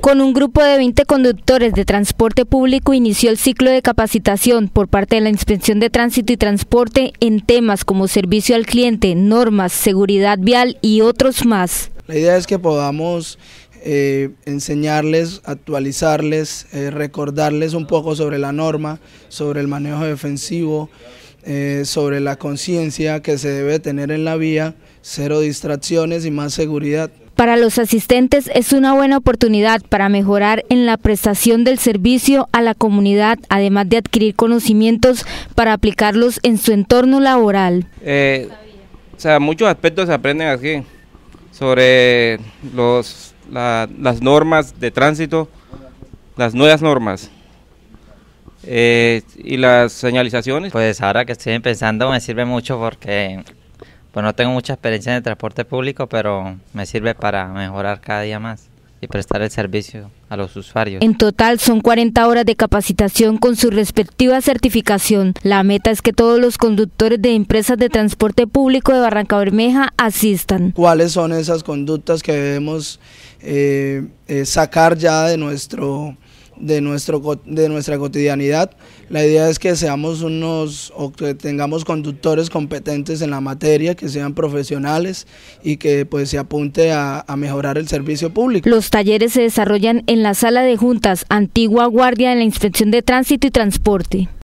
Con un grupo de 20 conductores de transporte público inició el ciclo de capacitación por parte de la Inspección de Tránsito y Transporte en temas como servicio al cliente, normas, seguridad vial y otros más. La idea es que podamos eh, enseñarles, actualizarles, eh, recordarles un poco sobre la norma, sobre el manejo defensivo, eh, sobre la conciencia que se debe tener en la vía, cero distracciones y más seguridad. Para los asistentes es una buena oportunidad para mejorar en la prestación del servicio a la comunidad, además de adquirir conocimientos para aplicarlos en su entorno laboral. Eh, o sea, muchos aspectos se aprenden aquí sobre los, las normas de tránsito, las nuevas normas. Eh, y las señalizaciones. Pues ahora que estoy empezando me sirve mucho porque pues no tengo mucha experiencia en el transporte público, pero me sirve para mejorar cada día más y prestar el servicio a los usuarios. En total son 40 horas de capacitación con su respectiva certificación. La meta es que todos los conductores de empresas de transporte público de Barranca Bermeja asistan. ¿Cuáles son esas conductas que debemos eh, eh, sacar ya de nuestro de, nuestro, de nuestra cotidianidad. La idea es que seamos unos o que tengamos conductores competentes en la materia, que sean profesionales y que pues se apunte a, a mejorar el servicio público. Los talleres se desarrollan en la sala de juntas, antigua guardia de la Inspección de Tránsito y Transporte.